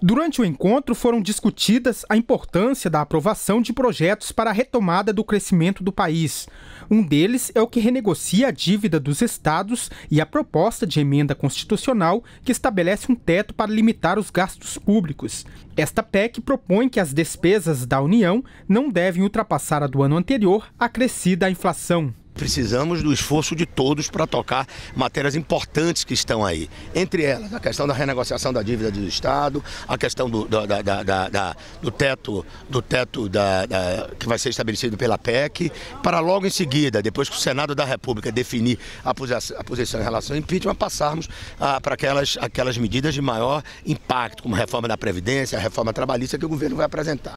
Durante o encontro foram discutidas a importância da aprovação de projetos para a retomada do crescimento do país. Um deles é o que renegocia a dívida dos estados e a proposta de emenda constitucional que estabelece um teto para limitar os gastos públicos. Esta PEC propõe que as despesas da União não devem ultrapassar a do ano anterior, acrescida à inflação precisamos do esforço de todos para tocar matérias importantes que estão aí. Entre elas, a questão da renegociação da dívida do Estado, a questão do, do, da, da, da, do teto, do teto que vai ser estabelecido pela PEC, para logo em seguida, depois que o Senado da República definir a posição, a posição em relação ao impeachment, passarmos ah, para aquelas, aquelas medidas de maior impacto, como a reforma da Previdência, a reforma trabalhista que o governo vai apresentar.